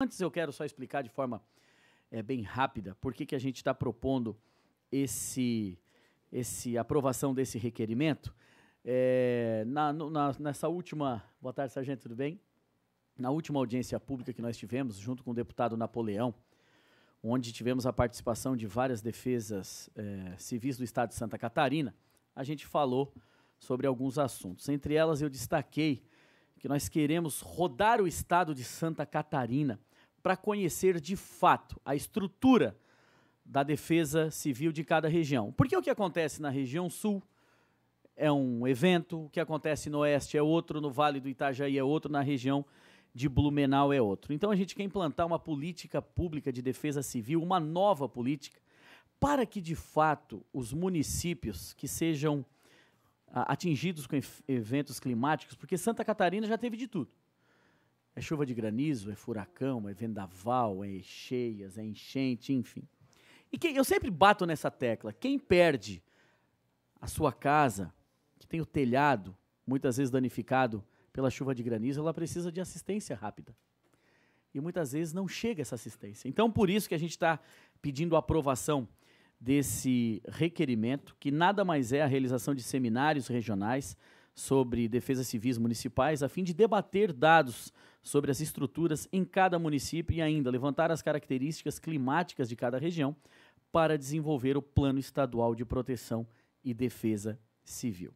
Antes eu quero só explicar de forma é, bem rápida por que, que a gente está propondo esse, esse aprovação desse requerimento. É, na, na, nessa última. Boa tarde, Sargento, tudo bem? Na última audiência pública que nós tivemos, junto com o deputado Napoleão, onde tivemos a participação de várias defesas é, civis do Estado de Santa Catarina, a gente falou sobre alguns assuntos. Entre elas, eu destaquei que nós queremos rodar o Estado de Santa Catarina para conhecer de fato a estrutura da defesa civil de cada região. Porque o que acontece na região sul é um evento, o que acontece no oeste é outro, no Vale do Itajaí é outro, na região de Blumenau é outro. Então a gente quer implantar uma política pública de defesa civil, uma nova política, para que de fato os municípios que sejam ah, atingidos com eventos climáticos, porque Santa Catarina já teve de tudo. É chuva de granizo, é furacão, é vendaval, é cheias, é enchente, enfim. E quem, eu sempre bato nessa tecla. Quem perde a sua casa, que tem o telhado muitas vezes danificado pela chuva de granizo, ela precisa de assistência rápida. E muitas vezes não chega essa assistência. Então, por isso que a gente está pedindo a aprovação desse requerimento, que nada mais é a realização de seminários regionais sobre defesas civis municipais, a fim de debater dados sobre as estruturas em cada município e ainda levantar as características climáticas de cada região para desenvolver o Plano Estadual de Proteção e Defesa Civil.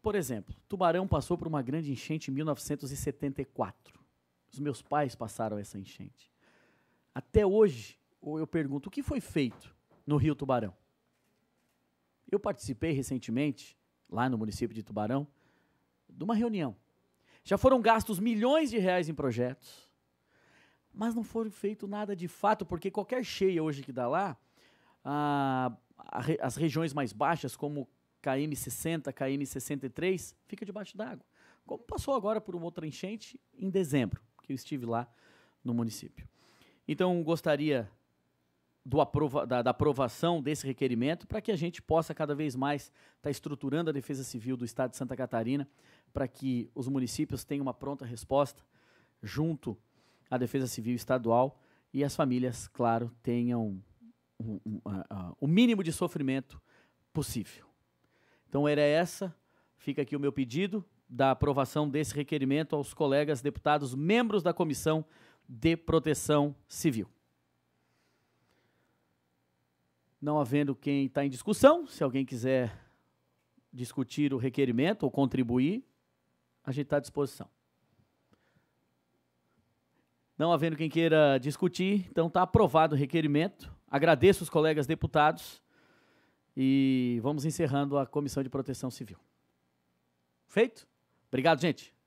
Por exemplo, Tubarão passou por uma grande enchente em 1974. Os meus pais passaram essa enchente. Até hoje, eu pergunto o que foi feito no Rio Tubarão. Eu participei recentemente lá no município de Tubarão, de uma reunião. Já foram gastos milhões de reais em projetos, mas não foi feito nada de fato, porque qualquer cheia hoje que dá lá, a, a, as regiões mais baixas, como KM60, KM63, fica debaixo d'água. Como passou agora por uma outra enchente em dezembro, que eu estive lá no município. Então, gostaria do aprova, da, da, aprovação desse requerimento para que a gente possa cada vez mais estar tá estruturando a Defesa Civil do Estado de Santa Catarina para que os municípios tenham uma pronta resposta junto à Defesa Civil Estadual e as famílias, claro, tenham um, um, uh, o mínimo de sofrimento possível. Então era essa, fica aqui o meu pedido da aprovação desse requerimento aos colegas deputados membros da Comissão de Proteção Civil. Não havendo quem está em discussão, se alguém quiser discutir o requerimento ou contribuir, a gente está à disposição. Não havendo quem queira discutir, então está aprovado o requerimento. Agradeço os colegas deputados e vamos encerrando a Comissão de Proteção Civil. Feito? Obrigado, gente.